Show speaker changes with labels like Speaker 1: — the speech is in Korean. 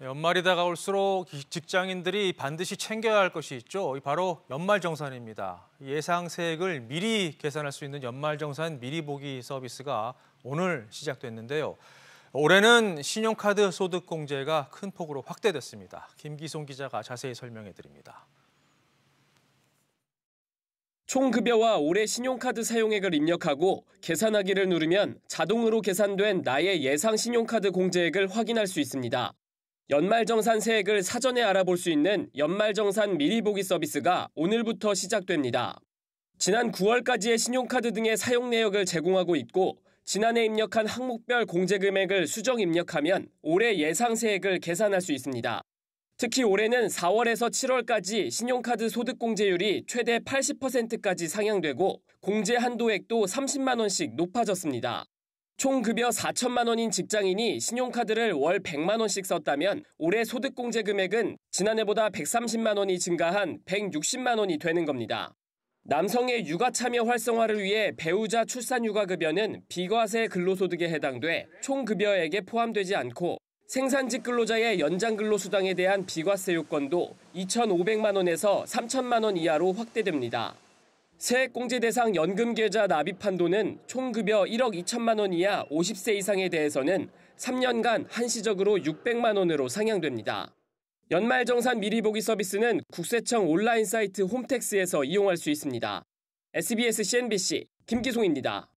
Speaker 1: 네, 연말이 다가올수록 직장인들이 반드시 챙겨야 할 것이 있죠. 바로 연말정산입니다. 예상 세액을 미리 계산할 수 있는 연말정산 미리 보기 서비스가 오늘 시작됐는데요. 올해는 신용카드 소득공제가 큰 폭으로 확대됐습니다. 김기송 기자가 자세히 설명해 드립니다.
Speaker 2: 총급여와 올해 신용카드 사용액을 입력하고 계산하기를 누르면 자동으로 계산된 나의 예상 신용카드 공제액을 확인할 수 있습니다. 연말정산 세액을 사전에 알아볼 수 있는 연말정산 미리 보기 서비스가 오늘부터 시작됩니다. 지난 9월까지의 신용카드 등의 사용 내역을 제공하고 있고 지난해 입력한 항목별 공제 금액을 수정 입력하면 올해 예상 세액을 계산할 수 있습니다. 특히 올해는 4월에서 7월까지 신용카드 소득 공제율이 최대 80%까지 상향되고 공제 한도액도 30만 원씩 높아졌습니다. 총 급여 4천만 원인 직장인이 신용카드를 월 100만 원씩 썼다면 올해 소득공제 금액은 지난해보다 130만 원이 증가한 160만 원이 되는 겁니다. 남성의 육아 참여 활성화를 위해 배우자 출산 육아 급여는 비과세 근로소득에 해당돼 총 급여액에 포함되지 않고 생산직 근로자의 연장 근로수당에 대한 비과세 요건도 2,500만 원에서 3천만 원 이하로 확대됩니다. 세액공제대상 연금계좌 납입 한도는 총급여 1억 2천만 원 이하 50세 이상에 대해서는 3년간 한시적으로 600만 원으로 상향됩니다. 연말정산 미리보기 서비스는 국세청 온라인 사이트 홈택스에서 이용할 수 있습니다. SBS CNBC 김기송입니다.